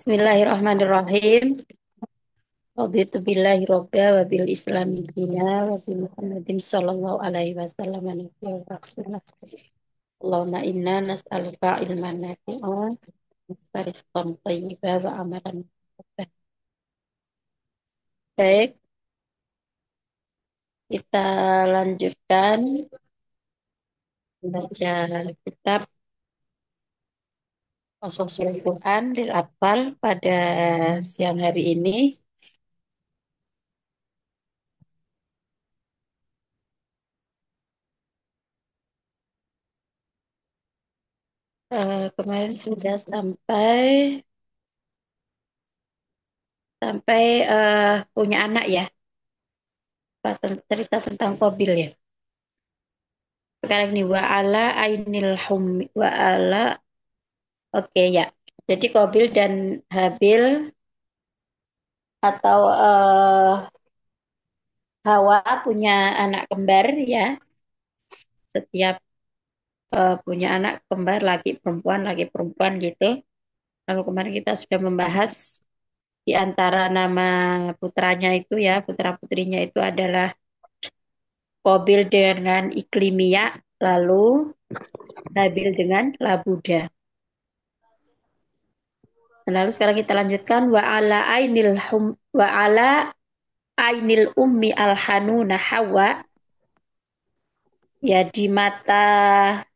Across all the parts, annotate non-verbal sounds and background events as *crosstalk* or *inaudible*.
Bismillahirrahmanirrahim. Wabitu billahi robba wa bil islami dina wa bi Muhammadin sallallahu alaihi wasallam wa rasulullah. Allahumma inna nas'aluka ilman nafi'an wa rizqan thayyiba wa amalan Baik. Kita lanjutkan baca kitab Asosial Quran Lil pada siang hari ini uh, kemarin sudah sampai sampai uh, punya anak ya cerita tentang Qabil ya sekarang ini wa'ala ainil hum wa'ala Oke ya. Jadi Kobil dan Habil atau uh, Hawa punya anak kembar ya. Setiap uh, punya anak kembar laki perempuan laki perempuan gitu. Lalu kemarin kita sudah membahas di antara nama putranya itu ya putra putrinya itu adalah Kobil dengan Iklimia lalu Habil dengan Labuda. Lalu sekarang kita lanjutkan wa ala ainil hum, wa ala ainil ummi al hanuna hawa ya di mata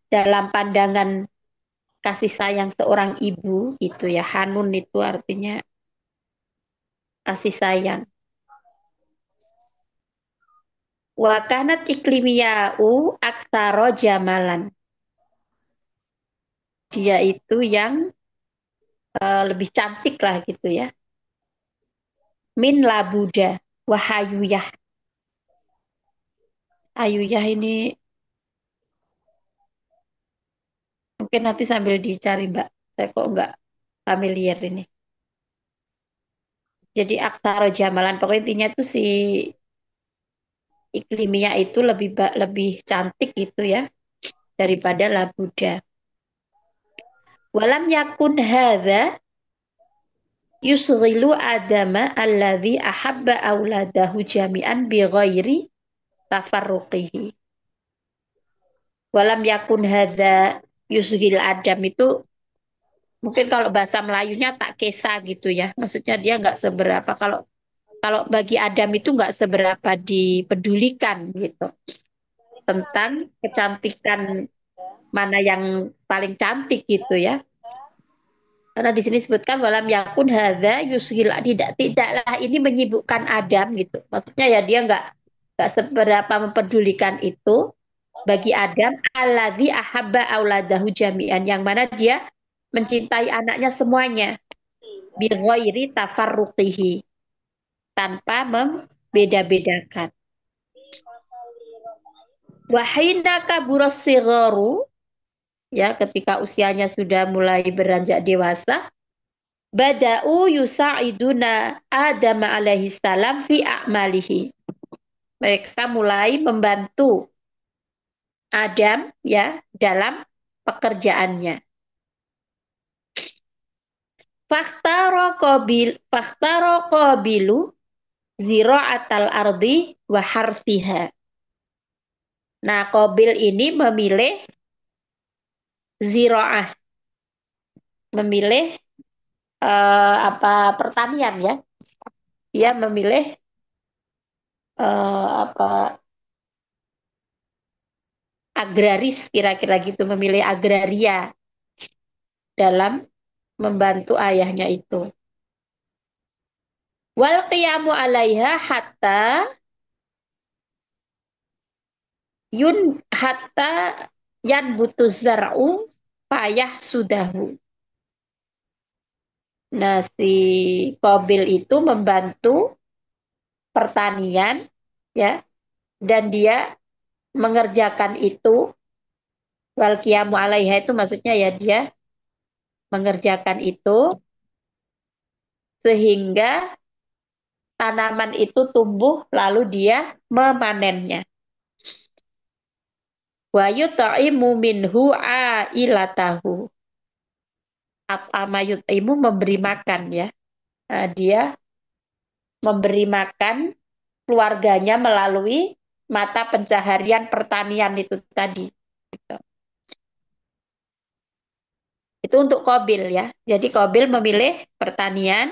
dalam pandangan kasih sayang seorang ibu itu ya hanun itu artinya kasih sayang wa kanat iklimiyau aktsaro jamalan dia itu yang Eh, lebih cantik lah gitu ya. Min la Buddha wahayuyah. Ayuyah ini mungkin nanti sambil dicari Mbak. Saya kok nggak familiar ini. Jadi aktaro jamalan pokoknya intinya tuh si iklimnya itu lebih lebih cantik gitu ya daripada la Buddha. Walam yakun hadha yusghilu adama alladhi ahabba awladahu jami'an bi ghairi tafarruqihi. Walam yakun hadha yusghil adam itu mungkin kalau bahasa Melayunya tak kesa gitu ya. Maksudnya dia nggak seberapa kalau kalau bagi Adam itu nggak seberapa dipedulikan gitu tentang kecantikan mana yang paling cantik gitu ya. Karena di sini disebutkan walam yakun hadza yushil tidak tidaklah ini menyibukkan Adam gitu. Maksudnya ya dia nggak nggak seberapa mempedulikan itu bagi Adam alladzi ahabba auladahu jami'an yang mana dia mencintai anaknya semuanya bi ghairi tafarruqihi tanpa membeda-bedakan. Wahina kaburas sigaru ya ketika usianya sudah mulai beranjak dewasa bada'u yusa'iduna Adam alaihi salam fi a'malihi mereka mulai membantu Adam ya dalam pekerjaannya Faktaro qabil faktaro qabilu zira'atal ardi wa harfiha. Nah, Qabil ini memilih ziroah memilih uh, apa pertanian ya ya memilih uh, apa agraris kira-kira gitu memilih agraria dalam membantu ayahnya itu wal qiyamu alaiha hatta yun hatta yan butuz zar'u payah sudahu. Nah, si Kobil itu membantu pertanian ya dan dia mengerjakan itu wal kiamu alaiha itu maksudnya ya dia mengerjakan itu sehingga tanaman itu tumbuh lalu dia memanennya wa yut'imu minhu ailatahu atama yut'imu memberi makan ya nah, dia memberi makan keluarganya melalui mata pencaharian pertanian itu tadi gitu. itu untuk kobil ya jadi kobil memilih pertanian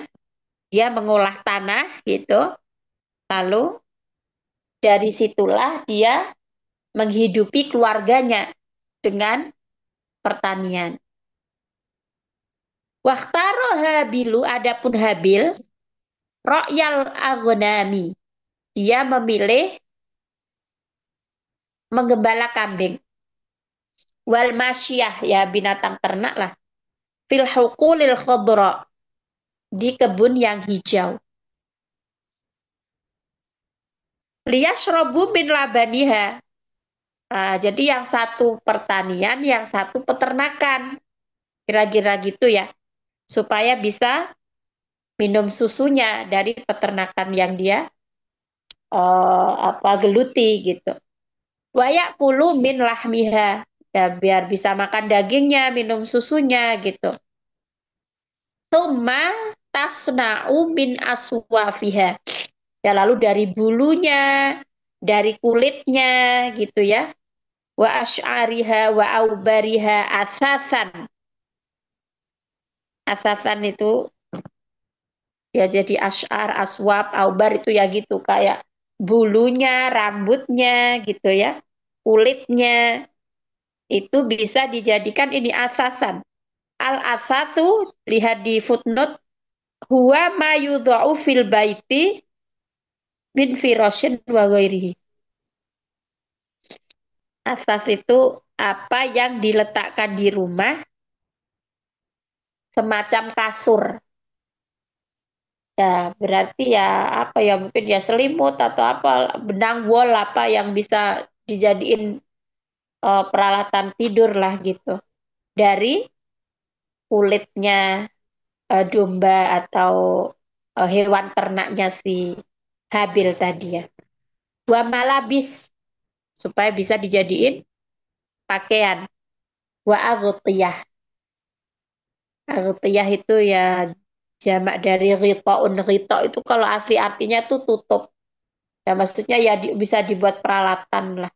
dia mengolah tanah gitu lalu dari situlah dia menghidupi keluarganya dengan pertanian. Waktaro Habilu adapun Habil Royal Agonami dia memilih menggembala kambing wal masyah ya binatang ternak lah fil hukulil khudra di kebun yang hijau liyashrabu bin labaniha Nah, jadi yang satu pertanian, yang satu peternakan. Kira-kira gitu ya. Supaya bisa minum susunya dari peternakan yang dia uh, apa geluti gitu. Wayak kulu min lahmiha. Ya, biar bisa makan dagingnya, minum susunya gitu. Tuma tasna'u min aswafiha. Ya lalu dari bulunya, dari kulitnya gitu ya wa asy'ariha wa aubariha asasan. Asasan itu ya jadi asy'ar, aswab, aubar itu ya gitu kayak bulunya, rambutnya gitu ya, kulitnya itu bisa dijadikan ini asasan. Al asasu lihat di footnote huwa mayudhu fil baiti bin firasyin wa ghairihi. Asas itu apa yang diletakkan di rumah semacam kasur. Ya, berarti ya apa ya mungkin ya selimut atau apa benang wol apa yang bisa dijadiin uh, peralatan tidur lah gitu. Dari kulitnya uh, domba atau uh, hewan ternaknya si Habil tadi ya. Dua malabis supaya bisa dijadiin pakaian wa aghtiyah aghtiyah itu ya jamak dari un rito itu kalau asli artinya tuh tutup ya maksudnya ya di, bisa dibuat peralatan lah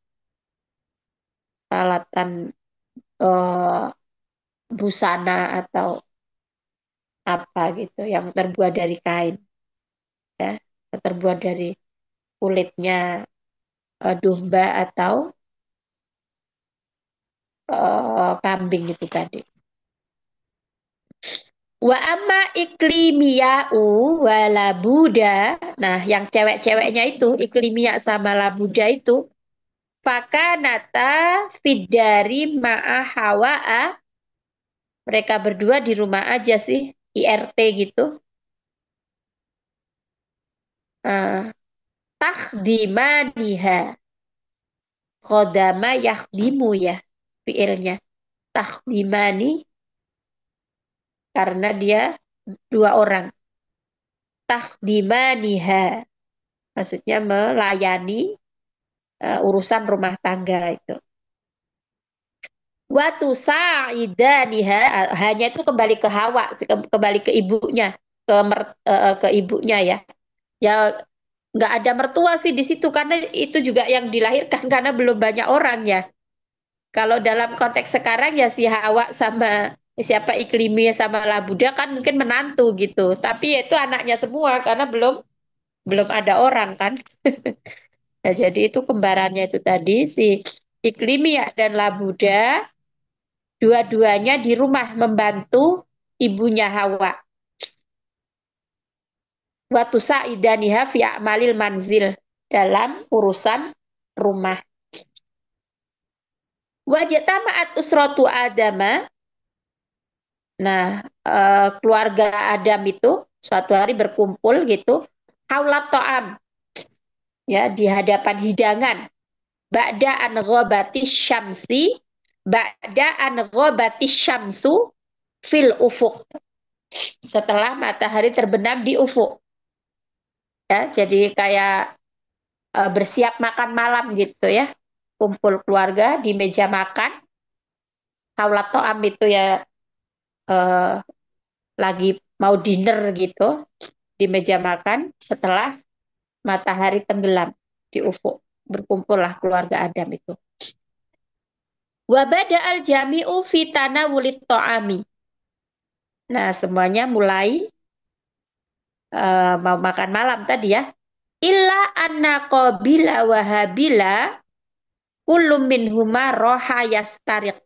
peralatan uh, busana atau apa gitu yang terbuat dari kain ya terbuat dari kulitnya uh, domba atau uh, kambing itu tadi. Wa amma iklimiyau wa labuda. Nah, yang cewek-ceweknya itu, iklimia sama labuda itu, Faka nata fidari ma'a Mereka berdua di rumah aja sih, IRT gitu. Uh, takdimaniha. Kodama yakdimu ya fiilnya. Takdimani karena dia dua orang. Takdimaniha maksudnya melayani uh, urusan rumah tangga itu. Watu sa'idaniha hanya itu kembali ke Hawa, kembali ke ibunya, ke uh, ke ibunya ya. Ya nggak ada mertua sih di situ karena itu juga yang dilahirkan *laughs* karena belum banyak orang ya. Kalau dalam konteks sekarang ya si Hawa sama siapa Iklimi sama Labuda kan mungkin menantu gitu. Tapi itu anaknya semua karena belum belum ada orang kan. *laughs* nah, jadi itu kembarannya itu tadi si Iklimia dan Labuda dua-duanya di rumah membantu ibunya Hawa. Watu sa'idaniha fi a'malil manzil dalam urusan rumah. Wajah tamat usratu adama Nah, eh, keluarga Adam itu suatu hari berkumpul gitu, haulat to'am, ya di hadapan hidangan. Ba'da an ghobati syamsi, ba'da an ghobati syamsu fil ufuk. Setelah matahari terbenam di ufuk ya jadi kayak e, bersiap makan malam gitu ya kumpul keluarga di meja makan kaulat to'am itu ya e, lagi mau dinner gitu di meja makan setelah matahari tenggelam di ufuk berkumpullah keluarga Adam itu wabada al jami'u fitana wulit to'ami nah semuanya mulai Eh, mau makan malam tadi ya. Illa anna qabila wa habila kullu minhuma roha yastariq.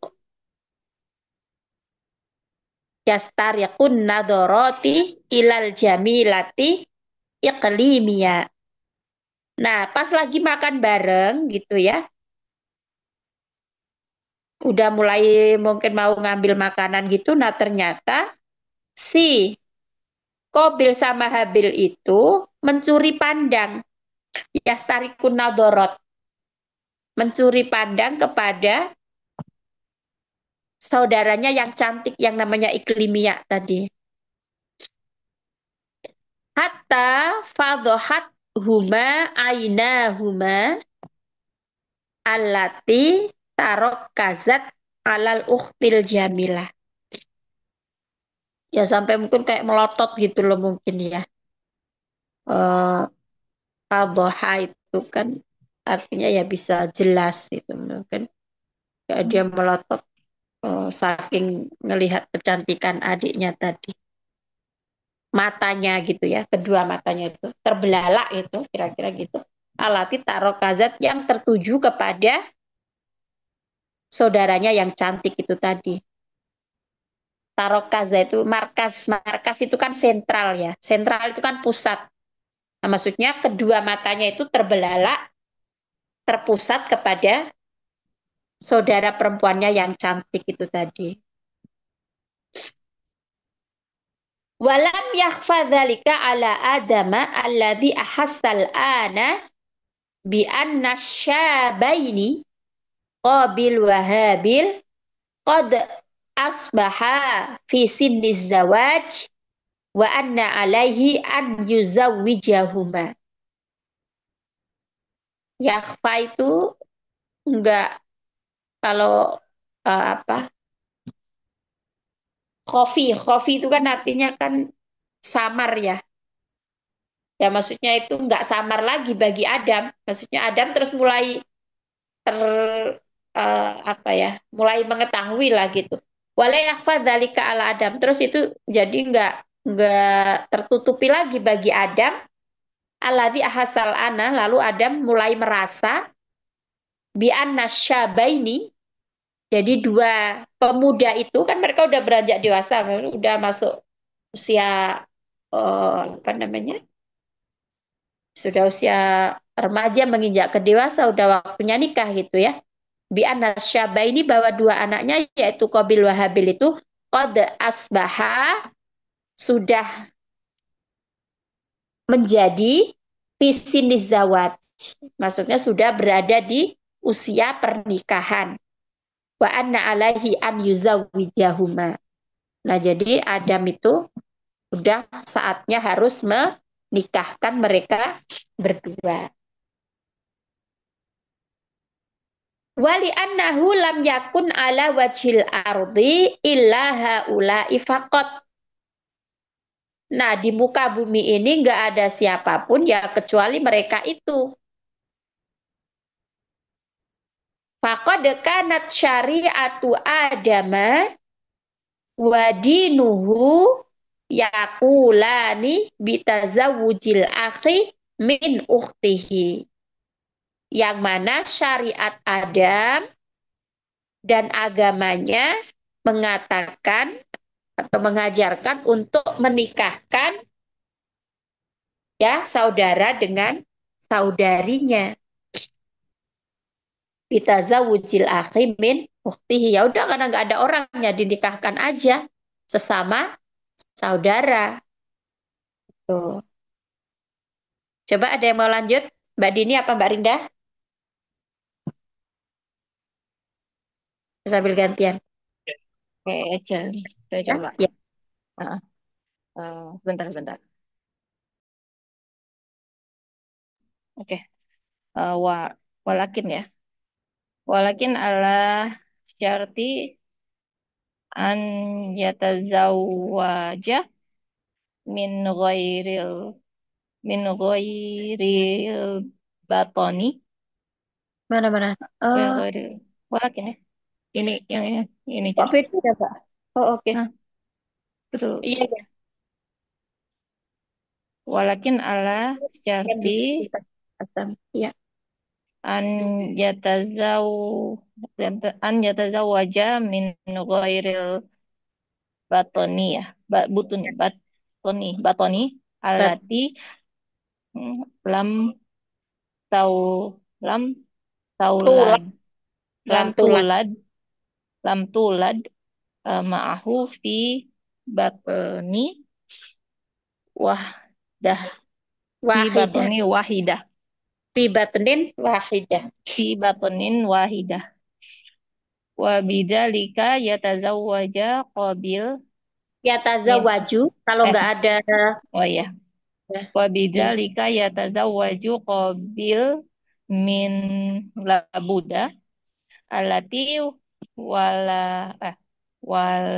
Yastariqun nadoroti ilal jamilati iqlimia. Nah, pas lagi makan bareng gitu ya, udah mulai mungkin mau ngambil makanan gitu nah ternyata si Kobil sama Habil itu mencuri pandang. Yastarikun nadorot. Mencuri pandang kepada saudaranya yang cantik yang namanya Iklimia tadi. Hatta fadohat huma aina huma alati tarok kazat alal uhtil jamilah ya sampai mungkin kayak melotot gitu loh mungkin ya uh, itu kan artinya ya bisa jelas gitu mungkin ya, dia melotot uh, saking melihat kecantikan adiknya tadi matanya gitu ya kedua matanya itu terbelalak itu kira-kira gitu alati tarokazat yang tertuju kepada saudaranya yang cantik itu tadi tarokaza itu markas markas itu kan sentral ya sentral itu kan pusat nah, maksudnya kedua matanya itu terbelalak terpusat kepada saudara perempuannya yang cantik itu tadi walam yahfadzalika ala adama alladhi ahassal ana bi anna syabaini qabil wahabil qad asbaha fi sinni zawaj wa anna alaihi an yuzawwijahuma. Yakhfa itu enggak kalau uh, apa? Kofi, kofi itu kan artinya kan samar ya. Ya maksudnya itu enggak samar lagi bagi Adam. Maksudnya Adam terus mulai ter uh, apa ya, mulai mengetahui lah gitu. Walayakfa dalika ala Adam. Terus itu jadi nggak nggak tertutupi lagi bagi Adam. Aladi ahasal ana. Lalu Adam mulai merasa bi'an ini Jadi dua pemuda itu kan mereka udah beranjak dewasa, udah masuk usia oh, apa namanya? Sudah usia remaja menginjak ke dewasa, udah waktunya nikah gitu ya bi syaba ini bahwa dua anaknya yaitu Qabil wa Habil itu qad asbaha sudah menjadi pisinis zawat. Maksudnya sudah berada di usia pernikahan. Wa anna alaihi an yuzawijahuma. Nah, jadi Adam itu sudah saatnya harus menikahkan mereka berdua. Wali annahu lam yakun ala wajil ardi illa haula ifakot. Nah, di muka bumi ini nggak ada siapapun ya kecuali mereka itu. Faqad kanat syari'atu adama wa dinuhu yakulani bitazawujil akhi min ukhtihi yang mana syariat Adam dan agamanya mengatakan atau mengajarkan untuk menikahkan ya saudara dengan saudarinya. Bitazawujil akhi akhimin uktihi. Ya udah karena nggak ada orangnya dinikahkan aja sesama saudara. Tuh. Coba ada yang mau lanjut? Mbak Dini apa Mbak Rinda? sambil gantian. Oke, aja. Saya ya? coba. Ya. Uh, uh, bentar, bentar. Oke. Okay. Uh, eh, wa, walakin ya. Walakin ala syarti an yatazawwaja min ghairil min ghairil batoni. Mana mana? Uh, walakin ya ini yang ini ini Kak Covid ya Pak. Oh oke. Nah, betul. Iya ya. Walakin Allah iya, iya. syarti Ya. an yatazaw an aja min ghairil batoni ya bat butun iya. batoni batoni alati lam tau lam tau lam tulad lam tulad uh, ma'ahu fi batni wahdah wahidah. fi batni wahidah fi batnin wahidah fi batnin wahidah wa bidzalika yatazawwaja qabil yatazawwaju kalau nggak eh. ada oh iya. ya wa bidzalika yatazawwaju qabil min labuda alati wala eh wal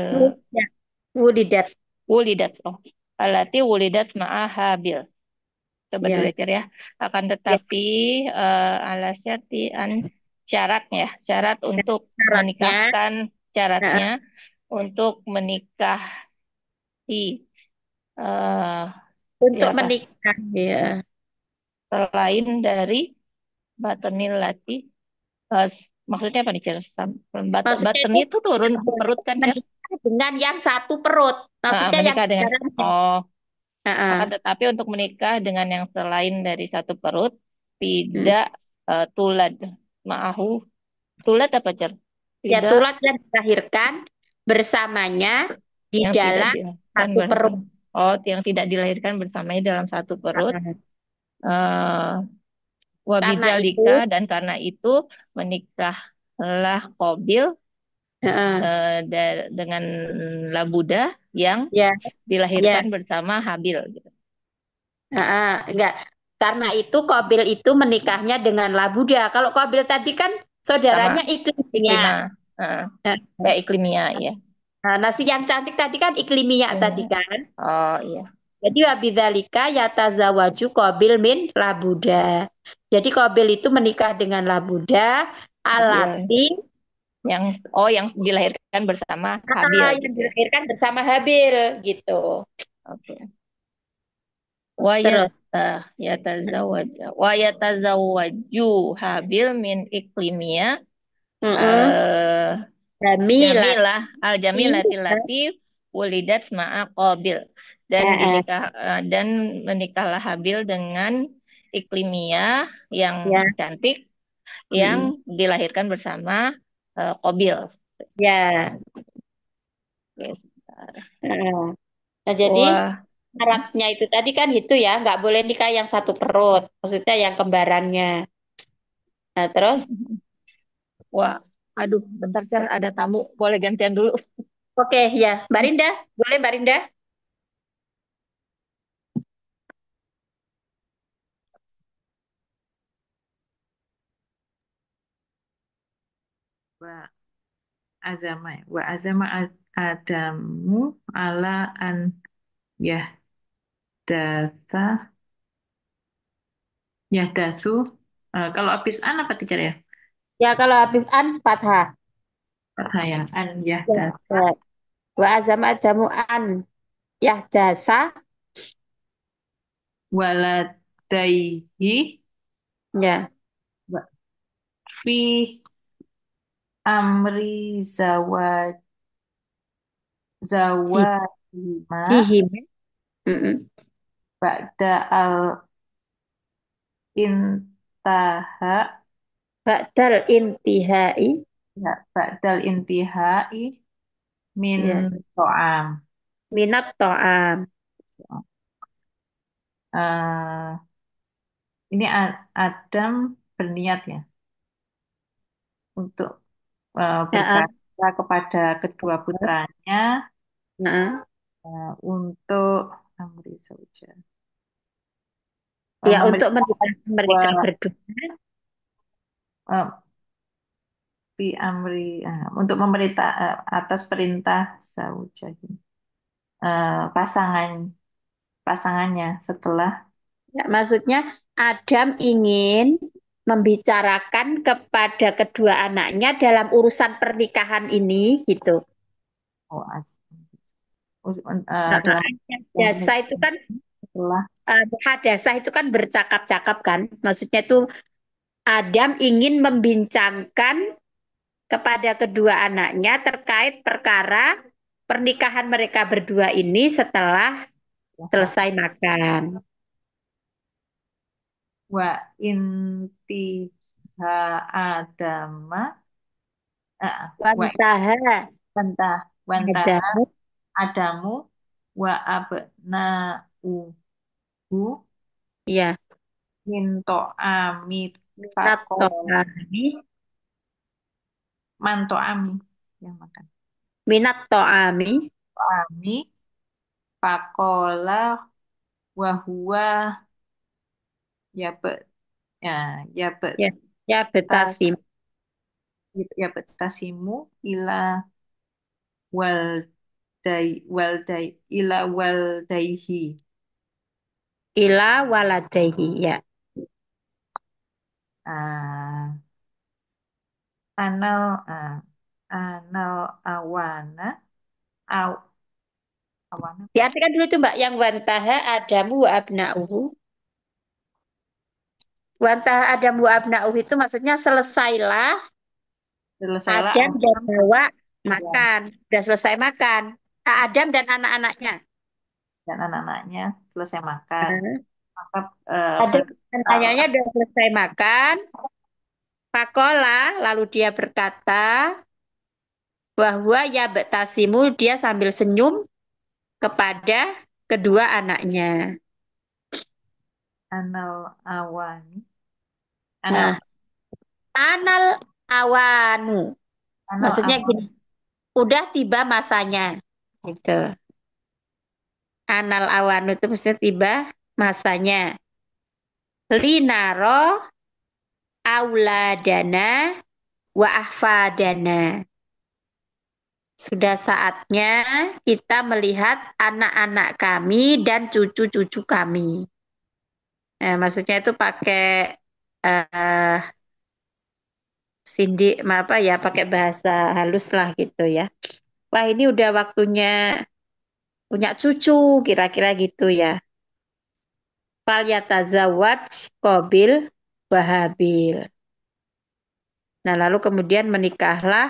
wulidat wulidat oh alati wulidat ma'ahabil coba ya. dilihat ya akan ya. tetapi ya. uh, ala an syarat ya syarat ya, untuk syaratnya. menikahkan syaratnya nah. untuk menikah di uh, eh, untuk ya, menikah ya selain dari batanil lati uh, Maksudnya apa nih Kirsten? Bat button itu turun ke perut kan ya? Dengan yang satu perut. Maksudnya nah, yang dengan, Oh. Uh -uh. tetapi untuk menikah dengan yang selain dari satu perut hmm. tidak hmm. uh, tulad maahu tulad apa cer? Ya, tidak. Ya tulad yang dilahirkan bersamanya di yang dalam satu perut. Oh, yang tidak dilahirkan bersamanya dalam satu perut. Uh, -huh. uh eh, itu dan karena itu menikahlah Kobil uh, uh, dengan Labuda yang yeah. dilahirkan yeah. bersama Habil Uh, enggak. Karena itu Kobil itu menikahnya dengan Labuda. Kalau Kobil tadi kan saudaranya iklimnya. Iklimia. Uh, ya Iklimia ya. Nah, nasi yang cantik tadi kan Iklimia uh, tadi kan. Oh iya. Jadi yata yatazawaju kobil min labuda. Jadi kobil itu menikah dengan labuda alati iya. yang oh yang dilahirkan bersama ah, Habil. Ah, yang dilahirkan bersama Habil gitu. Oke. Okay. Wa ya, ah, yata zawaju Habil min iklimia. Mm -hmm. uh, eh, Jamilah al Jamilah tilatif iya. wulidat ma'a qabil dan uh -uh. dinikah eh, dan menikahlah Habil dengan Iklimia yang yeah. cantik hmm. yang dilahirkan bersama uh, eh, Kobil. Ya. Uh, nah jadi harapnya itu tadi kan itu ya, nggak boleh nikah yang satu perut, maksudnya yang kembarannya. Nah terus, *laughs* wah, aduh, bentar kan ada tamu, boleh gantian dulu. Oke okay, ya, Mbak Rinda, boleh Mbak Rinda? wa azama wa azama adamu ala an yahdasa dasu uh, eh, kalau habis an apa tiga ya ya kalau habis an fathah fathah ya an yahdasa ya, wa azama adamu an yahdasa waladaihi ya fi Amri Zawad Zawadihima Jihima. Mm-mm. Ba'da al intaha Ba'dal intihai. ya al intihai min Ya. to'am Minat to'am. uh, ya. eh, ini Adam berniat ya untuk uh, eh, berkata kepada kedua putranya Nah. uh, untuk Amri saja. Ya, untuk mereka, berdua. Uh, bi amri uh, untuk memerintah uh, atas perintah Sauja uh, pasangan pasangannya setelah ya, maksudnya Adam ingin membicarakan kepada kedua anaknya dalam urusan pernikahan ini gitu. Oh, as eh, nah, itu kan setelah. uh, eh, itu kan bercakap-cakap kan, maksudnya itu Adam ingin membincangkan kepada kedua anaknya terkait perkara pernikahan mereka berdua ini setelah ya. selesai makan wa intiha adama uh, wanta, wantah adamu, adamu wa uhu, ya minto amit fakolani manto ami yang makan minat ami, ami, fakola wahua Ya bet, ya ya bet, Ya, ya tas betasimu. ya betasimu, tasimu ila wal dai, wal dai, ila wal dayhi. Ila waladaihi. Ya. Ah, anal ah, anal awana aw, awana Diartikan dulu tuh Mbak. Yang wantaha adamu wa abna'uhu. Wanta ada bu abna'uh itu maksudnya selesailah. Selesailah. Adam dan Hawa iya. makan. Sudah selesai makan. Adam dan anak-anaknya. Dan anak-anaknya selesai makan. Hmm. Maka, uh, e, dan pertanyaannya sudah selesai makan. Pakola lalu dia berkata bahwa ya betasimu dia sambil senyum kepada kedua anaknya. Anal awani Nah, anal awanu. Anal Maksudnya awan. gini, udah tiba masanya. Gitu. Anal awanu itu maksudnya tiba masanya. Linaro auladana wa ahfadana. Sudah saatnya kita melihat anak-anak kami dan cucu-cucu kami. Nah, maksudnya itu pakai uh, eh, sindik maaf apa ya pakai bahasa halus lah gitu ya. Wah, ini udah waktunya punya cucu kira-kira gitu ya. Fal yatazawwaj kobil wahabil. Nah, lalu kemudian menikahlah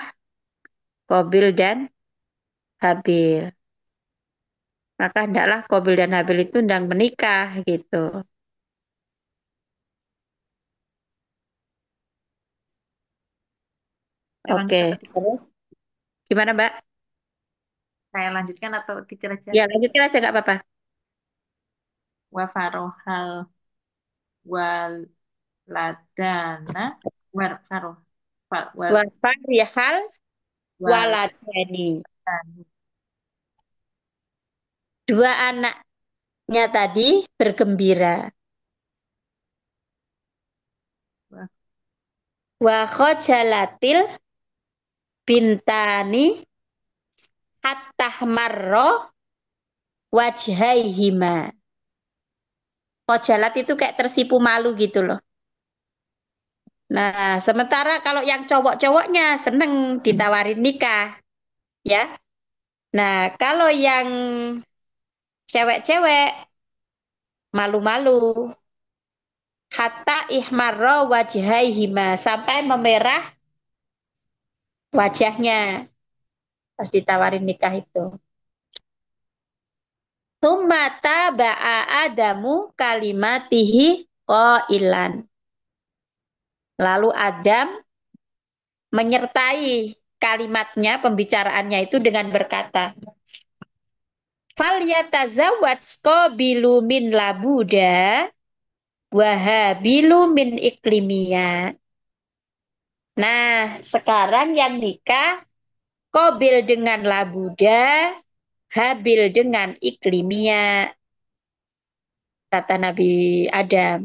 kobil dan Habil. Maka hendaklah kobil dan Habil itu hendak menikah gitu. Oke. Gitu, ya? Gimana, Mbak? Saya lanjutkan atau teacher aja? Ya, lanjutkan aja nggak apa-apa. Wa farohal wal ladana wa faroh Wa farihal wal waladani. Dua anaknya tadi bergembira. Wa khojalatil bintani hatta marro hima. Kojalat itu kayak tersipu malu gitu loh. Nah, sementara kalau yang cowok-cowoknya seneng ditawarin nikah, ya. Nah, kalau yang cewek-cewek malu-malu, hatta ihmarro hima sampai memerah wajahnya pas ditawarin nikah itu. Tumata ba'a Adamu kalimatihi qailan. Lalu Adam menyertai kalimatnya, pembicaraannya itu dengan berkata, Fal yatazawwaj qabilu min labuda wa habilu min iklimia. Nah, sekarang yang nikah Kobil dengan Labuda, Habil dengan Iklimia. Kata Nabi Adam.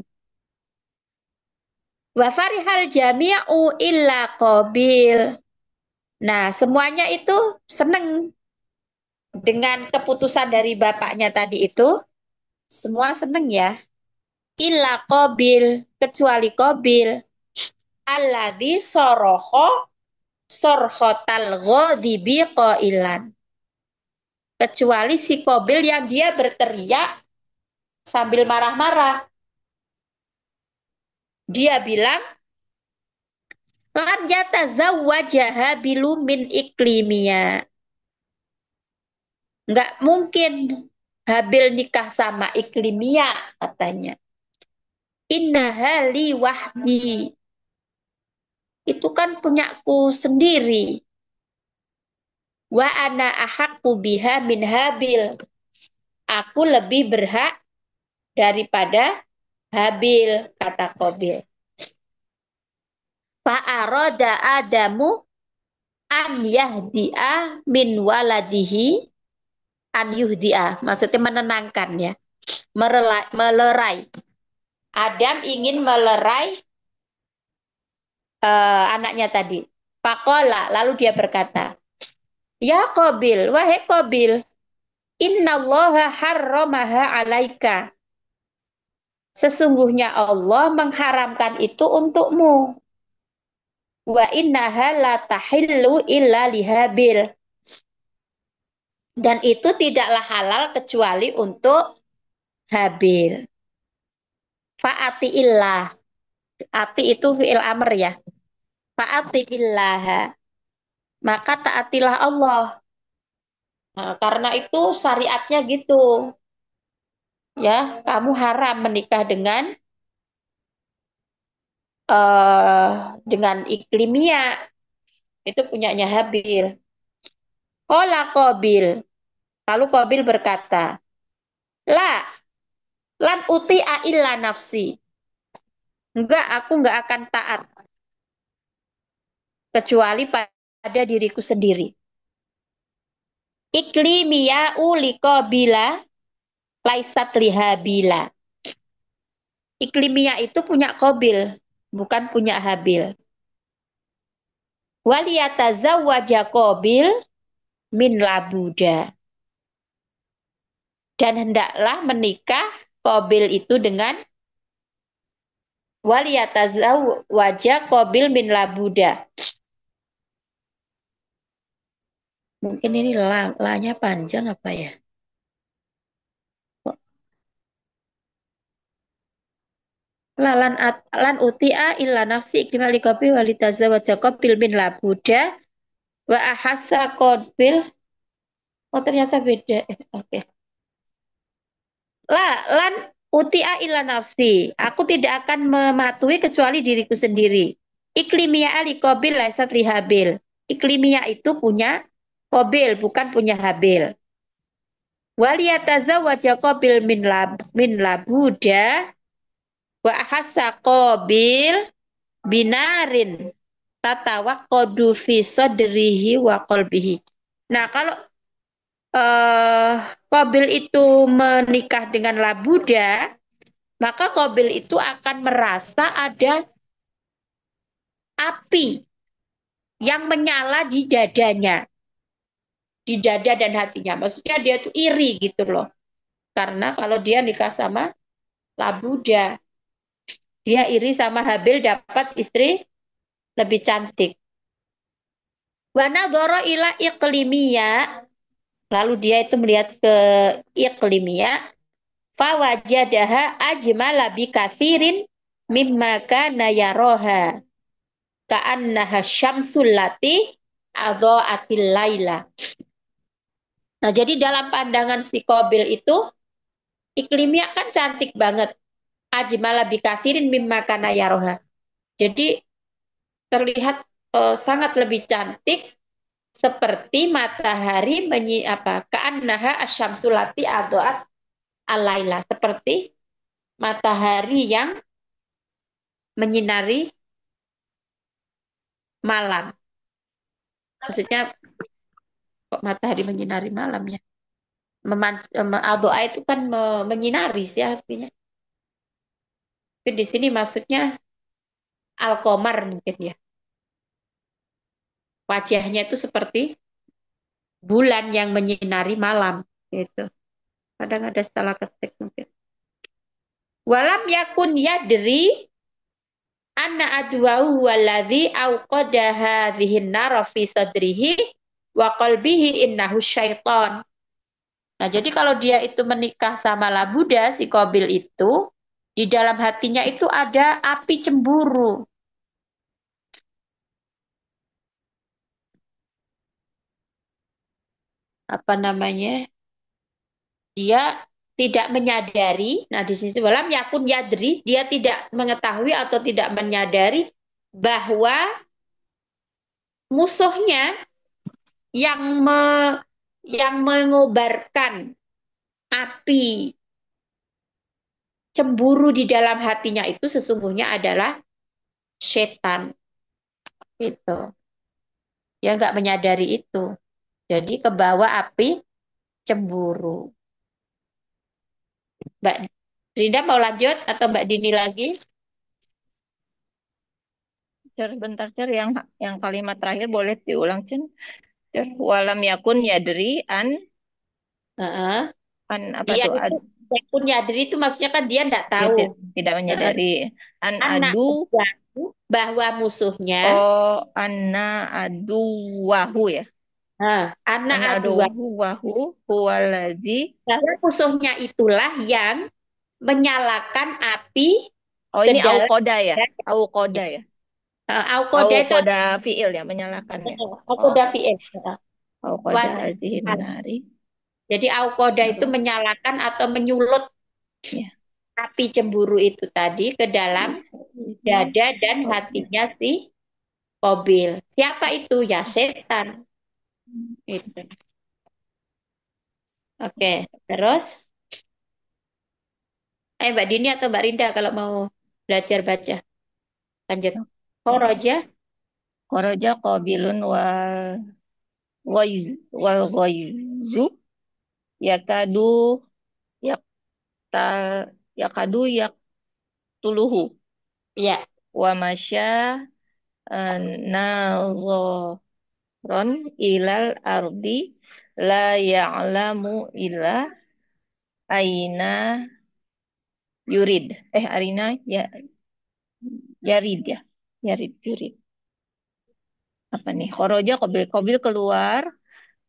Wafarihal jami'u illa Kobil. Nah, semuanya itu seneng dengan keputusan dari bapaknya tadi itu. Semua seneng ya. Illa Kobil, kecuali Kobil alladzi soroho sorhotal ghadibi qailan. Kecuali si Kobil yang dia berteriak sambil marah-marah. Dia bilang, Lan yatazawwajaha bilu min iklimia. Nggak mungkin Habil nikah sama iklimia katanya. Inna hali wahdi itu kan punyaku sendiri. Wa ana ahakku biha min habil. Aku lebih berhak daripada habil, kata Qabil. Fa'aroda adamu an yahdi'a min waladihi an yuhdi'a. Maksudnya menenangkan ya. Merelai, melerai. Adam ingin melerai uh, anaknya tadi. Pakola, lalu dia berkata, Ya Qabil, wahai inna allaha harramaha alaika. Sesungguhnya Allah mengharamkan itu untukmu. Wa innaha la tahillu illa lihabil. Dan itu tidaklah halal kecuali untuk Habil. Fa'ati illah. Ati itu fi'il amr ya. billaha. Maka taatilah Allah. Nah, karena itu syariatnya gitu. Ya, kamu haram menikah dengan uh, dengan iklimia. Itu punyanya Habil. Kola Kobil. Lalu Kobil berkata, La, lan uti illa nafsi Enggak, aku enggak akan taat. Kecuali pada diriku sendiri. Iklimia uliko bila laisat liha bila. Iklimia itu punya kobil, bukan punya habil. wajah kobil min labuda. Dan hendaklah menikah kobil itu dengan waliyatazaw wajah kobil bin labuda. Mungkin ini la, lanya panjang apa ya? Lalan at, lan utia illa nafsi ikrimah likopi walitaza wajah kobil bin labuda wa ahasa kobil oh ternyata beda eh, oke okay. la lan Utia ila nafsi. Aku tidak akan mematuhi kecuali diriku sendiri. Iklimia ali kobil laisat lihabil. Iklimia itu punya kobil, bukan punya habil. Waliyataza wajah kobil min, lab, min labuda. Wa ahasa kobil binarin. Tatawa kodufi sodrihi wa kolbihi. Nah kalau Kobil eh, itu menikah dengan Labuda, maka Kobil itu akan merasa ada api yang menyala di dadanya. Di dada dan hatinya. Maksudnya dia tuh iri gitu loh. Karena kalau dia nikah sama Labuda, dia iri sama Habil dapat istri lebih cantik. Wana doro ila iklimia Lalu dia itu melihat ke iklimia Fawajadaha ajmala bi kathirin mimma kana yaroha. Ka'annaha syamsul latih adha'atil laila. Nah, jadi dalam pandangan si Kobil itu, iklimia kan cantik banget. Ajmala bi kathirin mimma kana yaroha. Jadi terlihat uh, sangat lebih cantik seperti matahari menyi apa kaannaha asyamsulati adoat alaila seperti matahari yang menyinari malam. Maksudnya kok matahari menyinari malam ya? Adoa itu kan menyinari sih artinya. Tapi di sini maksudnya alkomar mungkin ya wajahnya itu seperti bulan yang menyinari malam gitu kadang ada salah ketik mungkin walam yakun yadri anna adwahu waladhi awqada hadhihin nara fi sadrihi wa qalbihi innahu syaitan Nah, jadi kalau dia itu menikah sama Labuda, si Kobil itu, di dalam hatinya itu ada api cemburu. apa namanya dia tidak menyadari nah di sini dalam yakun yadri dia tidak mengetahui atau tidak menyadari bahwa musuhnya yang me, yang mengobarkan api cemburu di dalam hatinya itu sesungguhnya adalah setan itu ya nggak menyadari itu jadi ke bawah api cemburu. Mbak Rida mau lanjut atau Mbak Dini lagi? Cer, bentar cer yang yang kalimat terakhir boleh diulang cer. cer walam yakun yadri an uh -uh. an apa iya, dia tuh? Ad, yakun yadri itu maksudnya kan dia tidak iya, tahu. Dia tidak menyadari an anak adu bahwa musuhnya. Oh, anak adu wahu ya. Nah, anak adu wahu huwaladzi. Karena musuhnya itulah yang menyalakan api. Oh ini au aukoda ya? Aukoda ya? Au ah, aukoda, itu. itu... fiil ya, menyalakan ya? Aukoda koda oh. fiil. Aukoda menari. Jadi aukoda itu menyalakan atau menyulut ya. api cemburu itu tadi ke dalam iya. dada dan hatinya si Kobil. Siapa itu? Ya setan. Itu. Oke, terus. Eh, Mbak Dini atau Mbak Rinda kalau mau belajar baca. Lanjut. Koroja. Koroja wa wa wal ghaizu yakadu ta yakadu tuluhu, Ya. Wa masya uh, Ron ilal ardi la ya'lamu illa aina yurid. Eh, arina ya yarid ya. Yarid, yurid. Apa nih? Khoroja kobil. Kobil keluar.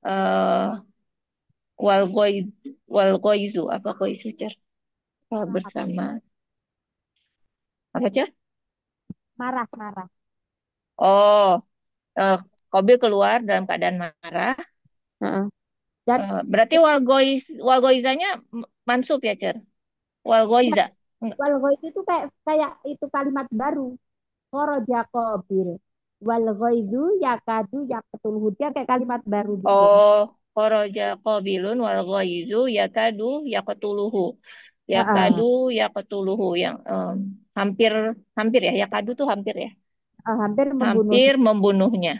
Uh, wal goiz, wal goizu. Apa koi Cer? Oh, bersama. Apa, Cer? Marah, marah. Oh, uh, Kobil keluar dalam keadaan marah. Uh-uh. Dan, uh, berarti Walgoiz Walgoizanya mansub ya, Cer? Walgoiza. Walgoiz itu kayak kayak itu kalimat baru. Khoroja Kobil. Walgoizu yakadu yakatul hudia kayak kalimat baru. Gitu. Oh, khoroja Kobilun walgoizu yakadu yakatuluhu. Yakadu yakatuluhu yang um, hampir hampir ya, yakadu tuh hampir ya. Uh, hampir membunuh. Hampir membunuhnya.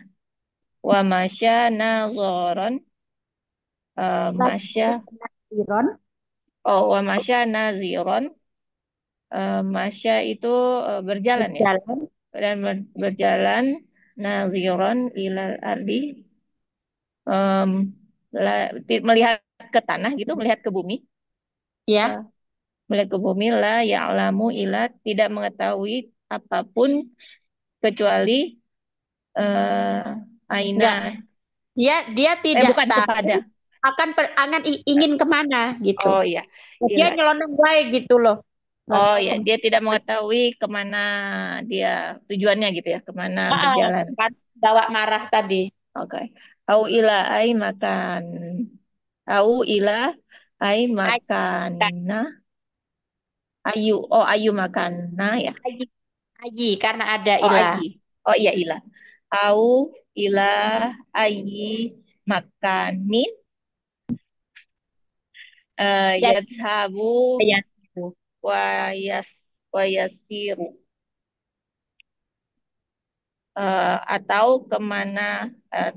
Wa masya nazoron. Uh, masya. Naziron. Oh, wa masya naziron. Uh, masya itu uh, eh, berjalan, berjalan ya. Dan ber berjalan naziron ilal ardi. Um, la, melihat ke tanah gitu, melihat ke bumi. Ya. Uh, melihat ke bumi la ya'lamu ila tidak mengetahui apapun kecuali uh, Aina. Dia dia eh, tidak eh, tahu kepada. akan per, akan ingin kemana gitu. Oh iya. Dia iya. nyelonong baik gitu loh. Oh iya, dia tidak mengetahui kemana dia tujuannya gitu ya, kemana oh, berjalan. Iya, kan bawa marah tadi. Oke. Okay. Au ila ai makan. Au ila ai makan. Nah. Ayu, oh ayu makan. Nah ya. Aji, aji karena ada ilahi. Oh, ila. Oh, Oh iya ila. Au ila ayi makanin uh, eh, ya. yadhabu wayas wayasiru uh, eh, atau kemana uh,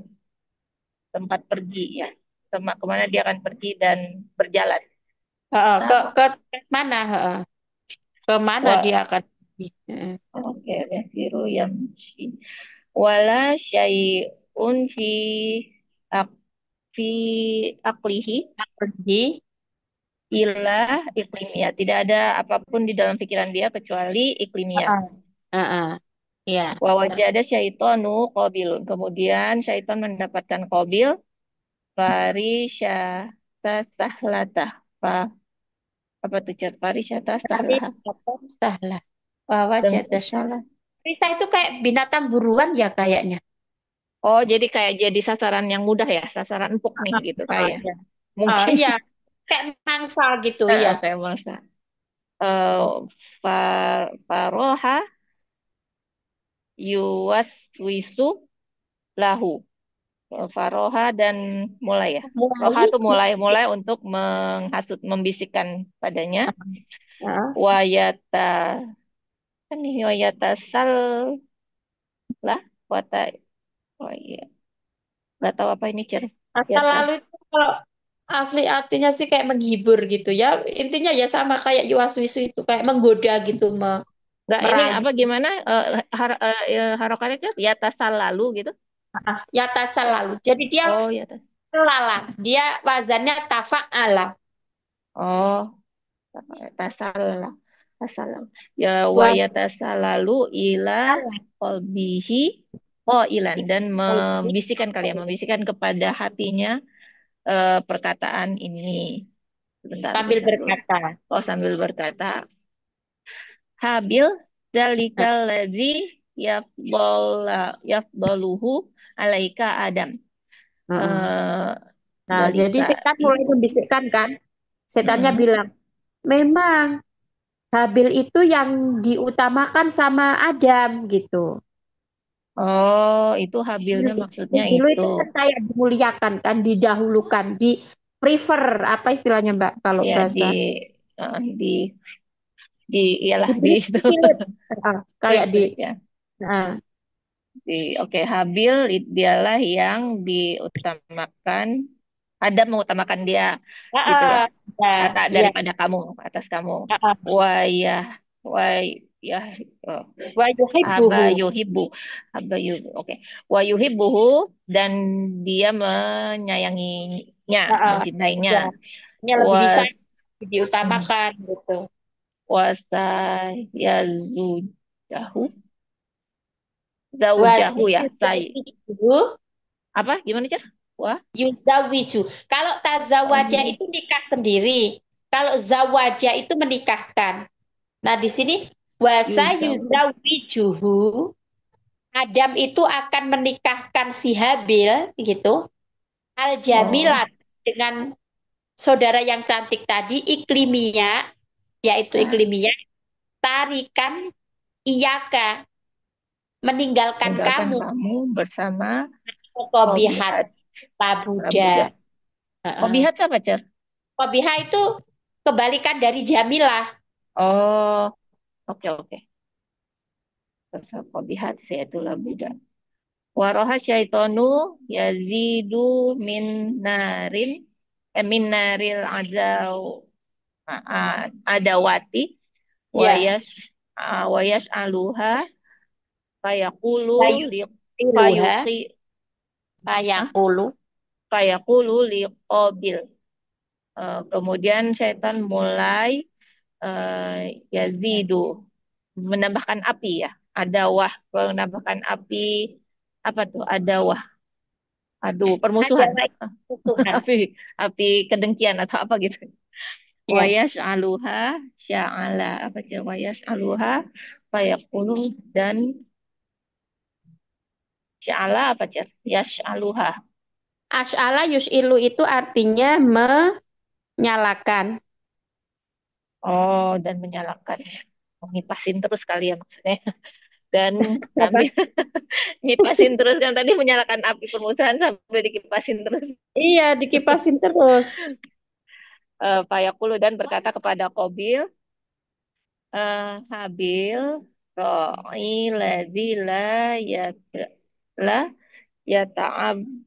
tempat pergi ya Kema kemana dia akan pergi dan berjalan uh, ke ke mana uh, kemana Wah. dia akan pergi oh, oke okay, yasiru yamshi wala syai'un fi fi aklihi aklihi illa iklimia. Tidak ada apapun di dalam pikiran dia kecuali iklimia. heeh ah, ah. ah, iya ada syaitanu qabil syaitonu Kemudian syaitan mendapatkan qabil. Farishata sahlata. Fa apa tuh cat? fari sahlah. Farishata sahlah. Wa wajada syaitonu Risa itu kayak binatang buruan ya kayaknya. Oh, jadi kayak jadi sasaran yang mudah ya, sasaran empuk nih ah, gitu kayak. ya. Ah, iya. Mungkin ya kayak mangsa gitu *laughs* ya. Kayak mangsa. Uh, far, faroha Yuwaswisu, wisu lahu. Eh, faroha dan mulai ya. Mulai. Roha itu mulai mulai untuk menghasut membisikkan padanya. Uh. Wayata kan hiwayatasal lah wata oh iya nggak tahu apa ini cer Asal ya, lalu itu kalau asli artinya sih kayak menghibur gitu ya. Intinya ya sama kayak yuwaswisu itu kayak menggoda gitu me nggak ini apa gimana uh, har uh, harokatnya lalu gitu Ah, tasal lalu. Jadi dia oh yata lala. Dia wazannya tafa'ala. Oh, tasal lah tasalam. Ya wa yatasalalu ila qalbihi qailan iya. dan membisikkan kalian ya, iya. membisikkan kepada hatinya uh, perkataan ini. Bentar, sambil berkata, berkata. Oh, sambil berkata. Habil dalikal nah. ladzi yafdala yafdaluhu alaika Adam. Uh nah, jadi setan mulai membisikkan kan? Setannya hmm. bilang, "Memang Habil itu yang diutamakan sama Adam gitu. Oh, itu Habilnya maksudnya Dulu itu. itu kayak dimuliakan kan, didahulukan, di prefer apa istilahnya Mbak kalau ya, bahasa? Di, uh, di di iyalah di, di itu. Eh, kayak di ya. Uh. Di oke okay, Habil dialah yang diutamakan ada mengutamakan dia uh, gitu ah, ah, ya, tak daripada kamu atas kamu ah, wah ya wah ya oh. wa yuhibbuhu oke okay. wa dan dia menyayanginya uh, mencintainya ya lebih bisa diutamakan hmm. gitu wasa yazujahu jahu ya say apa gimana cer kalau tazawaja hmm. Oh, iya. itu nikah sendiri. Kalau zawaja itu menikahkan. Nah, di sini wasa yuzawijuhu Adam itu akan menikahkan si Habil gitu. Al Jamilat oh. dengan saudara yang cantik tadi iklimia yaitu ah. iklimia tarikan iyaka meninggalkan, meninggalkan kamu, kamu bersama kobihat Pabuda. Ya. -uh. apa, Cer? Kobiha itu kebalikan dari jamilah. Oh, oke okay, oke. Okay. Kobihat sayaitulah Buddha. Waroha syaitonu yazidu min narin eh, min naril adaw, adawati wayas ya. yeah. wayas aluha fayakulu fayuqiluha Fayakulu li liqobil. Uh, kemudian setan mulai uh, yazidu menambahkan api ya adawah menambahkan api apa tuh adawah aduh permusuhan *laughs* api api kedengkian atau apa gitu iya. wayas aluha sya'ala apa sih wayas aluha puluh dan Sya'ala apa Jar? Yash'aluha. Ash'ala yus'ilu itu artinya menyalakan. Oh, dan menyalakan. Mengipasin terus kali ya maksudnya. *laughs* Dan *laughs* kami *laughs* ngipasin terus kan tadi menyalakan api permusuhan sampai dikipasin terus. Iya, dikipasin terus. Uh, eh, Yakulu dan berkata kepada Kobil, uh, eh, Habil, Ro'i lazila la la yata'abu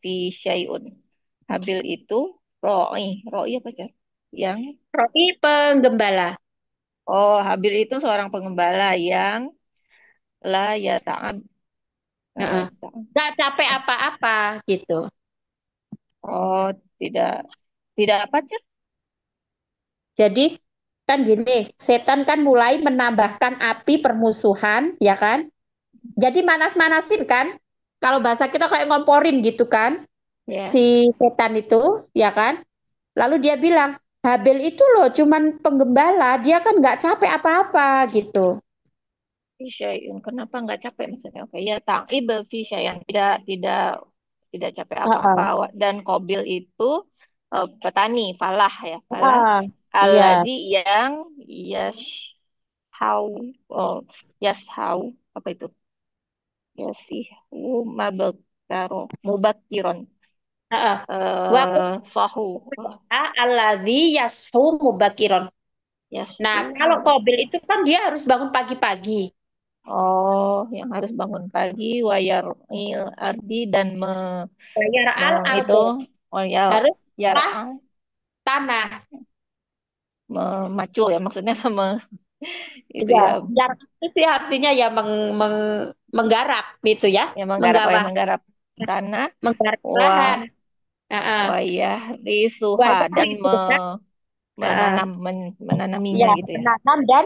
fi syai'un. Habil itu roi. Roi apa, ya? Yang roi penggembala. Oh, Habil itu seorang penggembala yang la ya ta'ab. uh-uh. capek apa-apa gitu. Oh, tidak tidak apa, ya? Jadi kan gini, setan kan mulai menambahkan api permusuhan, ya kan? jadi manas-manasin kan kalau bahasa kita kayak ngomporin gitu kan yeah. si setan itu ya kan lalu dia bilang Habil itu loh cuman penggembala dia kan nggak capek apa-apa gitu Fisyayun, kenapa nggak capek maksudnya? Oke, ya tang ibel yang tidak tidak tidak capek apa-apa uh dan Kobil itu uh, petani falah ya falah uh, iya. Aladi yeah. yang yes how oh, yes how apa itu ya yasihu mabakaro mubakiron uh, uh, eh, wa sahu alladhi yashu mubakiron ya. nah kalau kobil itu kan dia harus bangun pagi-pagi Oh, yang harus bangun pagi, wayar il ardi dan me, wayar al me, eh, itu wayar harus yar tanah memacu ya maksudnya me, Gitu iya. ya, itu sih artinya ya meng, meng, menggarap gitu ya. Ya menggarap, ya, menggarap tanah, menggarap lahan. Uh-uh. Oh iya, risuha dan me, menanam uh, men, menanaminya ya, gitu ya. Menanam dan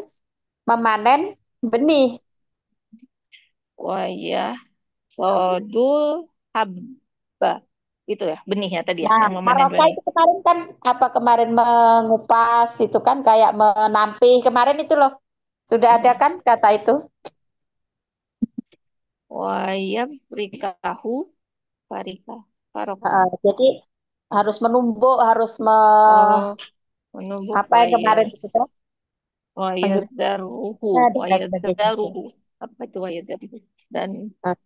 memanen benih. Wah iya. Sodul habba itu ya benihnya tadi ya, nah, ya yang itu kemarin kan apa kemarin mengupas itu kan kayak menampih kemarin itu loh sudah ada kan kata itu Wayam rikahu parika paroka. uh, jadi harus menumbuk harus me oh, menumbuk apa yang iya. kemarin itu wayadaruhu daruhu apa itu daruhu dan uh.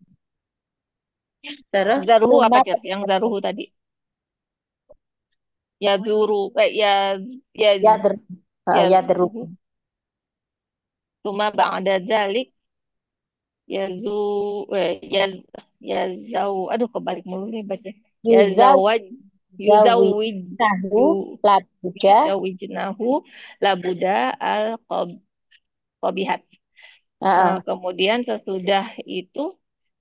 Terus Zaruhu apa Cer? Yang Zaruhu tadi. Zuru, eh, ya, ya, ya Yadr, ya Yadru. Cuma ba'da zalik zu eh, ya eh, ya zau Aduh, kebalik mulu nih baca. Yazawaj. Yuzawijnahu labuda. Yuzawijnahu labuda al-qabihat. Uh, ah, ah. nah, kemudian sesudah itu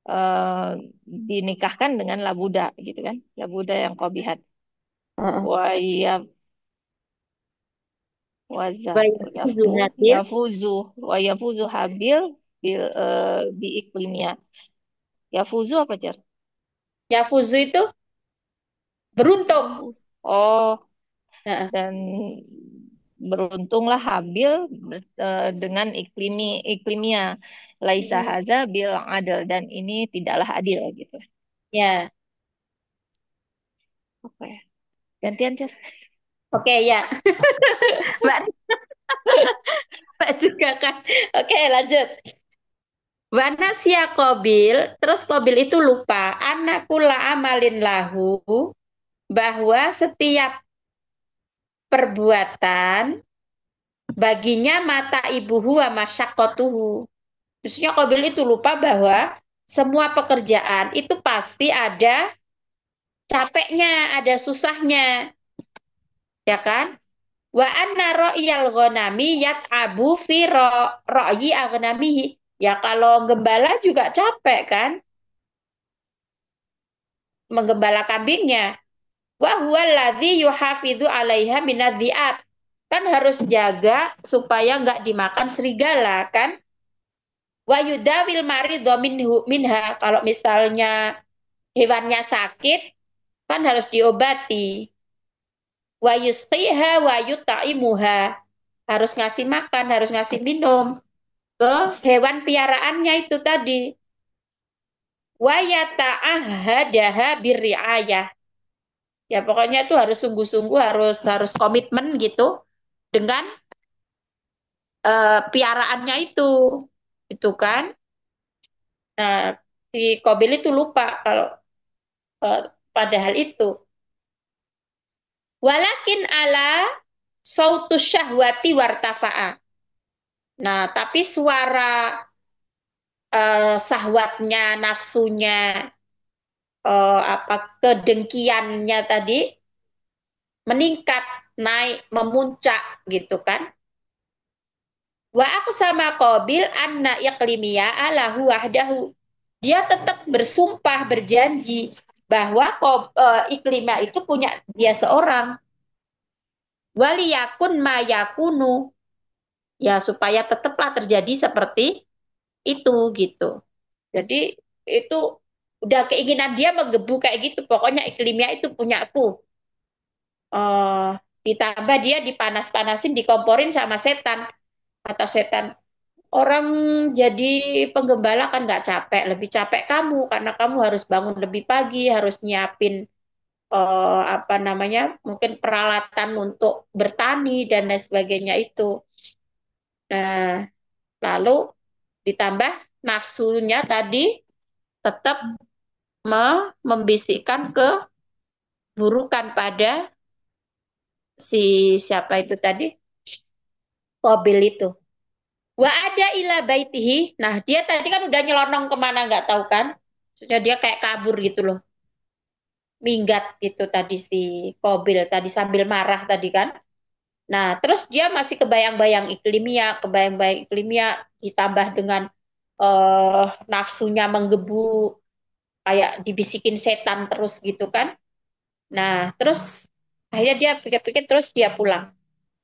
Eh, dinikahkan dengan labuda gitu kan labuda yang kobihat wa ya yafuzu wa habil bil uh, eh, bi iklimnya yafuzu apa cer yafuzu itu beruntung oh nah. dan beruntunglah Habil uh, dengan iklimi iklimnya laisa hmm. haza bil adil dan ini tidaklah adil gitu. Ya. Oke. Okay. Gantian, Cer. Oke, okay, ya. *laughs* Mbak Mbak juga kan. Oke, okay, lanjut. Wanasya Kobil, terus Kobil itu lupa. la amalin lahu bahwa setiap perbuatan baginya mata ibu huwa masyakotuhu kau Qabil itu lupa bahwa semua pekerjaan itu pasti ada capeknya, ada susahnya. Ya kan? Wa anna ro'iyal ghanami yat'abu fi royi aghnamihi. Ya kalau gembala juga capek kan? Menggembala kambingnya. Wa huwa alladhi yuhafidhu 'alaiha minadh Kan harus jaga supaya nggak dimakan serigala kan? wa yudawil mari minhu minha kalau misalnya hewannya sakit kan harus diobati wa yusqiha wa yutaimuha harus ngasih makan harus ngasih minum ke hewan piaraannya itu tadi wa yata'ahadaha ayah ya pokoknya itu harus sungguh-sungguh harus harus komitmen gitu dengan uh, piaraannya itu itu kan nah si Kobil itu lupa kalau uh, eh, padahal itu walakin ala sautu syahwati wartafa'a nah tapi suara uh, sahwatnya nafsunya uh, apa kedengkiannya tadi meningkat naik memuncak gitu kan Wa aku sama Qabil anna iqlimiya alahu wahdahu. Dia tetap bersumpah, berjanji bahwa uh, e, iklimia itu punya dia seorang. Waliyakun mayakunu. Ya supaya tetaplah terjadi seperti itu gitu. Jadi itu udah keinginan dia menggebu kayak gitu. Pokoknya iklimia itu punya aku. Uh, ditambah dia dipanas-panasin, dikomporin sama setan kata setan orang jadi penggembala kan nggak capek lebih capek kamu karena kamu harus bangun lebih pagi harus nyiapin uh, apa namanya mungkin peralatan untuk bertani dan lain sebagainya itu nah lalu ditambah nafsunya tadi tetap me membisikkan burukan pada si siapa itu tadi Kobil itu. Wa ada ila baitihi. Nah, dia tadi kan udah nyelonong kemana nggak tahu kan? Sudah dia kayak kabur gitu loh. Minggat gitu tadi si Kobil tadi sambil marah tadi kan. Nah, terus dia masih kebayang-bayang iklimia, kebayang-bayang iklimia ditambah dengan uh, nafsunya menggebu kayak dibisikin setan terus gitu kan. Nah, terus akhirnya dia pikir-pikir terus dia pulang.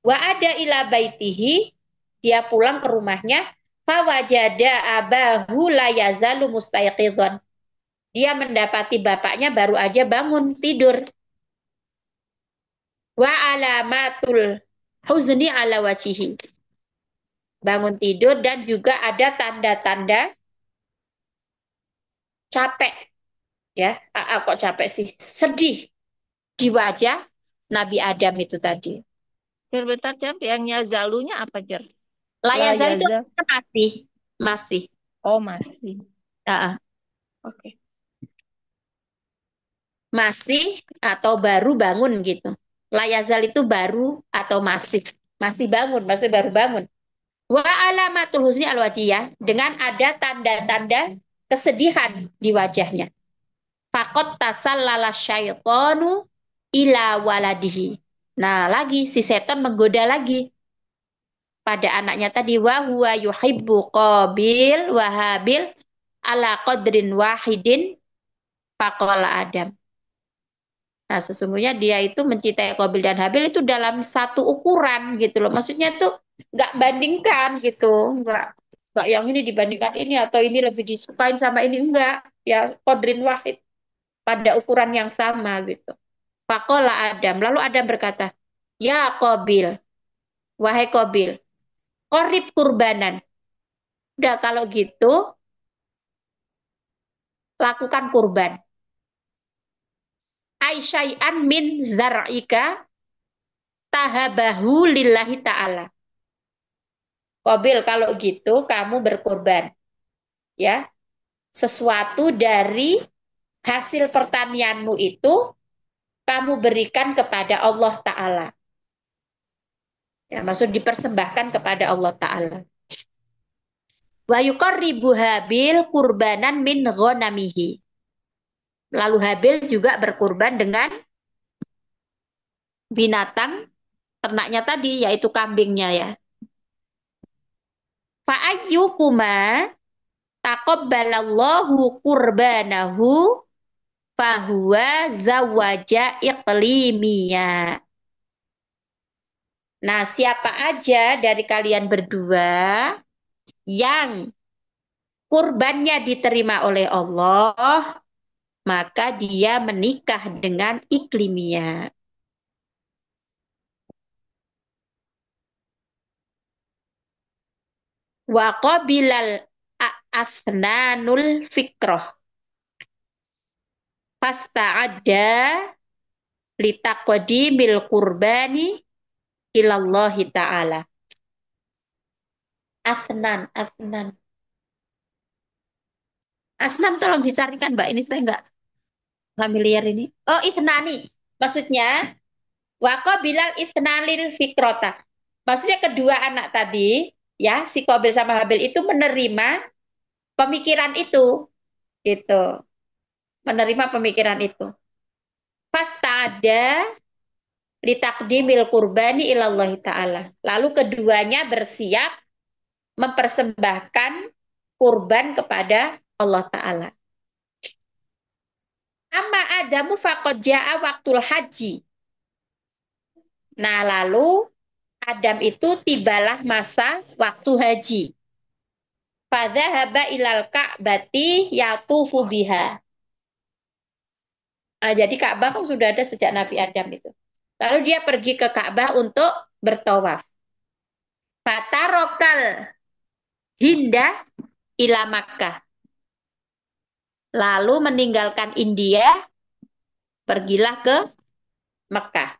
Wa ada ila baitihi, dia pulang ke rumahnya, fawajada abahu yazalu mustaiqidhon. Dia mendapati bapaknya baru aja bangun tidur. Wa alamatul huzni ala wajihi. Bangun tidur dan juga ada tanda-tanda capek. Ya, -a, kok capek sih? Sedih di wajah Nabi Adam itu tadi. Jer bentar Jer, yang yazalunya apa Jer? Layazal itu kan masih, masih. Oh masih. Uh Oke. Okay. Masih atau baru bangun gitu. Layazal itu baru atau masih. Masih bangun, masih baru bangun. Wa alamatul husni al wajiyah dengan ada tanda-tanda kesedihan di wajahnya. Fakot tasal lala syaitonu ila waladihi. Nah, lagi si setan menggoda lagi pada anaknya tadi wa huwa yuhibbu qabil wahabil ala qadrin wahidin faqala adam. Nah, sesungguhnya dia itu mencintai Qabil dan Habil itu dalam satu ukuran gitu loh. Maksudnya tuh nggak bandingkan gitu, nggak nggak yang ini dibandingkan ini atau ini lebih disukain sama ini enggak. Ya qadrin wahid pada ukuran yang sama gitu. Pakola Adam. Lalu Adam berkata, Ya Kobil, wahai Kobil, korip kurbanan. Udah kalau gitu, lakukan kurban. Aisyai'an min zara'ika tahabahu lillahi ta'ala. Kobil, kalau gitu kamu berkurban Ya, sesuatu dari hasil pertanianmu itu kamu berikan kepada Allah Ta'ala. Ya, maksud dipersembahkan kepada Allah Ta'ala. Wa ribu Habil kurbanan min ghonamihi. Lalu Habil juga berkurban dengan binatang ternaknya tadi, yaitu kambingnya ya. Fa'ayyukuma takobbalallahu kurbanahu fahuwa zawaja iqlimiya. Nah, siapa aja dari kalian berdua yang kurbannya diterima oleh Allah, maka dia menikah dengan iklimia. Wa qabilal asnanul fikroh ada pasta fasta'adda bil kurbani ilallahi ta'ala. Asnan, asnan. Asnan tolong dicarikan Mbak, ini saya nggak familiar ini. Oh, isnani. Maksudnya, wako bilal Isnalil fikrota. Maksudnya kedua anak tadi, ya, si Kobil sama Habil itu menerima pemikiran itu. Gitu menerima pemikiran itu. Fastada litakdimil kurbani ilallah ta'ala. Lalu keduanya bersiap mempersembahkan kurban kepada Allah Ta'ala. Amma adamu faqad waktul haji. Nah, lalu Adam itu tibalah masa waktu haji. haba ilal ka'bati yatufu biha. Nah, jadi Ka'bah kan sudah ada sejak Nabi Adam itu. Lalu dia pergi ke Ka'bah untuk bertawaf. Fatarokal hinda ila Makkah. Lalu meninggalkan India, pergilah ke Mekah.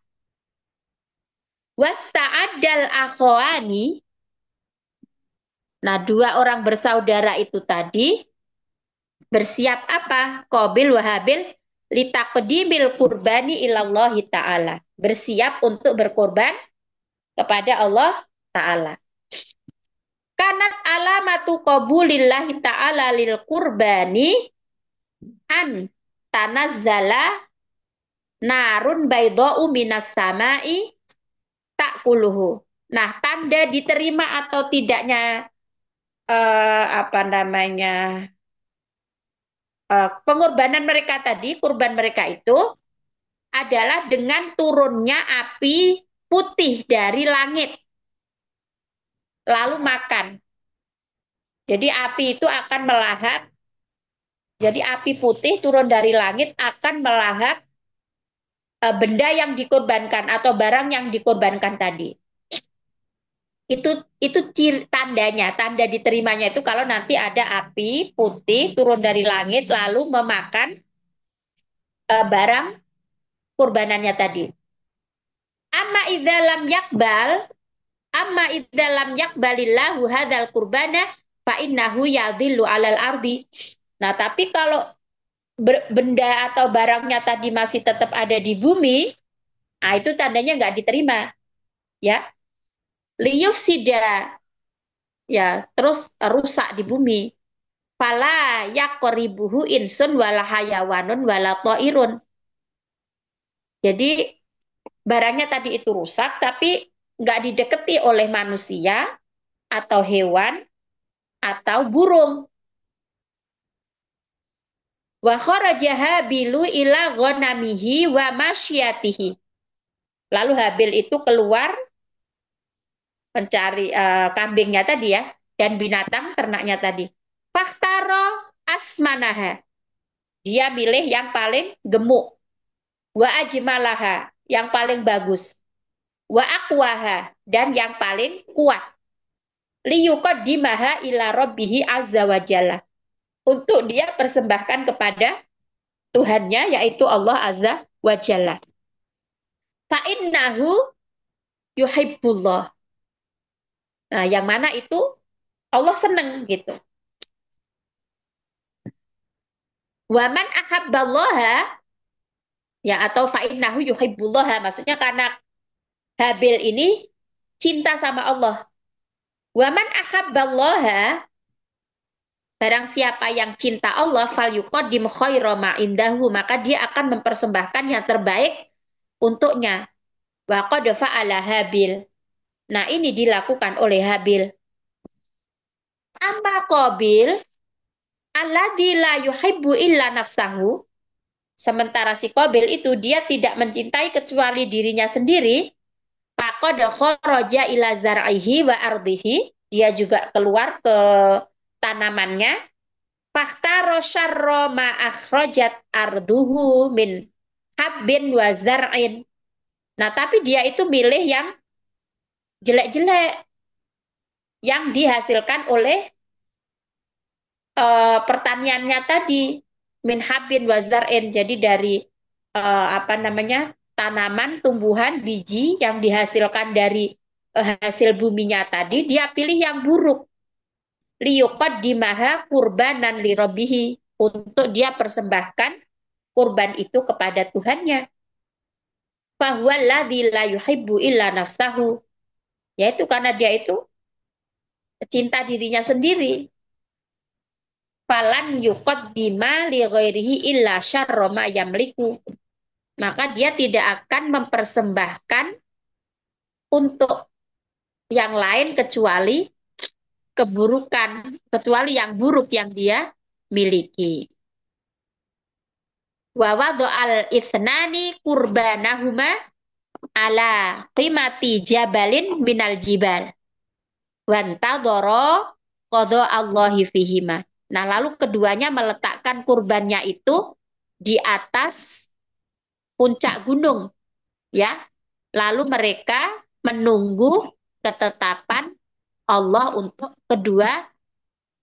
Wasta'adal akhwani. Nah, dua orang bersaudara itu tadi bersiap apa? Kobil wahabil litaqdimil kurbani ilallahi ta'ala. Bersiap untuk berkorban kepada Allah ta'ala. Kanat alamatu qabulillahi ta'ala lil kurbani an tanazzala narun baydau minas samai takuluhu. Nah, tanda diterima atau tidaknya eh, apa namanya Eh, pengorbanan mereka tadi, kurban mereka itu adalah dengan turunnya api putih dari langit. Lalu makan. Jadi api itu akan melahap. Jadi api putih turun dari langit akan melahap eh, benda yang dikorbankan atau barang yang dikorbankan tadi itu itu ciri, tandanya tanda diterimanya itu kalau nanti ada api putih turun dari langit lalu memakan e, barang kurbanannya tadi amma idzalam yakbal amma idzalam yakbalillahu hadal kurbana fa innahu yadhillu alal ardi nah tapi kalau benda atau barangnya tadi masih tetap ada di bumi nah itu tandanya nggak diterima ya sida ya terus rusak di bumi pala yakoribuhu insun wala hayawanun wala toirun jadi barangnya tadi itu rusak tapi nggak dideketi oleh manusia atau hewan atau burung wa kharaja habilu ila ghanamihi wa lalu habil itu keluar pencari uh, kambingnya tadi ya dan binatang ternaknya tadi. Faktaro asmanaha. Dia milih yang paling gemuk. Wa ajmalaha, yang paling bagus. Wa akwaha, dan yang paling kuat. dimaha ila robbihi azza wa jalla. Untuk dia persembahkan kepada Tuhannya, yaitu Allah azza wa jalla. Fa'innahu yuhibbullah Nah, yang mana itu Allah seneng gitu. Waman ahabballaha ya atau fa'innahu yuhibbullaha maksudnya karena Habil ini cinta sama Allah. Waman ahabballaha barang siapa yang cinta Allah fal yuqaddim khaira indahu maka dia akan mempersembahkan yang terbaik untuknya. Wa qad fa'ala Habil Nah, ini dilakukan oleh Habil. Amma Qabil, alladzi la yuhibbu illa nafsahu, sementara si Qabil itu dia tidak mencintai kecuali dirinya sendiri, faqad kharaja ila zar'ihi wa ardihi, dia juga keluar ke tanamannya, fakta syarra ma akhrajat arduhu min habbin wa zar'in. Nah, tapi dia itu milih yang jelek-jelek yang dihasilkan oleh e, pertaniannya tadi min habin wazarin jadi dari e, apa namanya tanaman tumbuhan biji yang dihasilkan dari e, hasil buminya tadi dia pilih yang buruk liyukat dimaha kurbanan lirobihi untuk dia persembahkan kurban itu kepada Tuhannya Fahuwa ladhi la yuhibbu illa nafsahu yaitu karena dia itu cinta dirinya sendiri. Falan yukot dima li illa syarroma yamliku. Maka dia tidak akan mempersembahkan untuk yang lain kecuali keburukan, kecuali yang buruk yang dia miliki. Wawadu al-ithnani kurbanahuma ala qimati jabalin minal jibal. Wantadoro kodo Allahi fihima. Nah lalu keduanya meletakkan kurbannya itu di atas puncak gunung. ya. Lalu mereka menunggu ketetapan Allah untuk kedua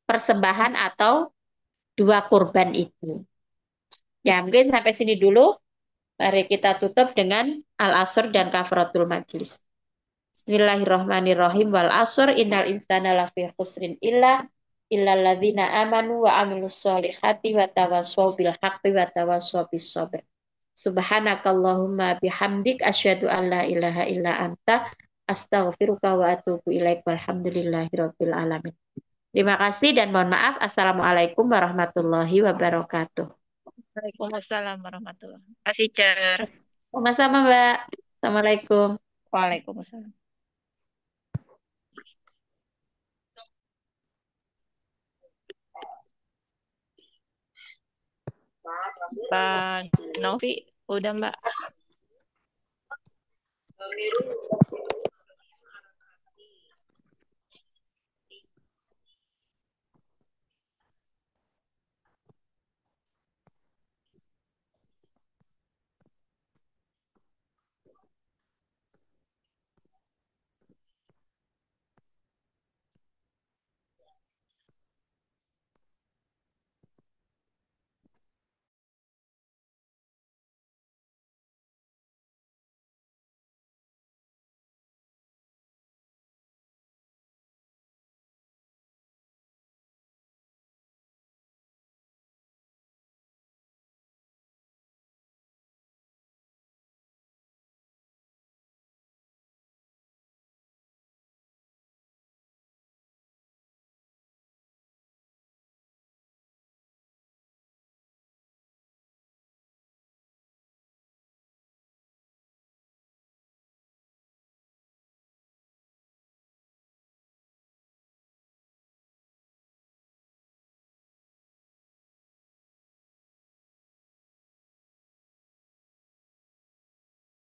persembahan atau dua kurban itu. Ya mungkin sampai sini dulu. Mari kita tutup dengan Al-Asr dan Kafaratul Majlis. Bismillahirrahmanirrahim. Wal asr innal insana lafi khusrin illa illal ladzina amanu wa amilus solihati wa tawassaw bil haqqi wa tawassaw bis sabr. Subhanakallahumma bihamdik asyhadu an la ilaha illa anta astaghfiruka wa atubu ilaik walhamdulillahirabbil alamin. Terima kasih dan mohon maaf. Assalamualaikum warahmatullahi wabarakatuh. Waalaikumsalam warahmatullahi wabarakatuh. Kasih cer. Sama-sama, Mbak. Assalamualaikum. Waalaikumsalam. Pak Novi, udah Mbak.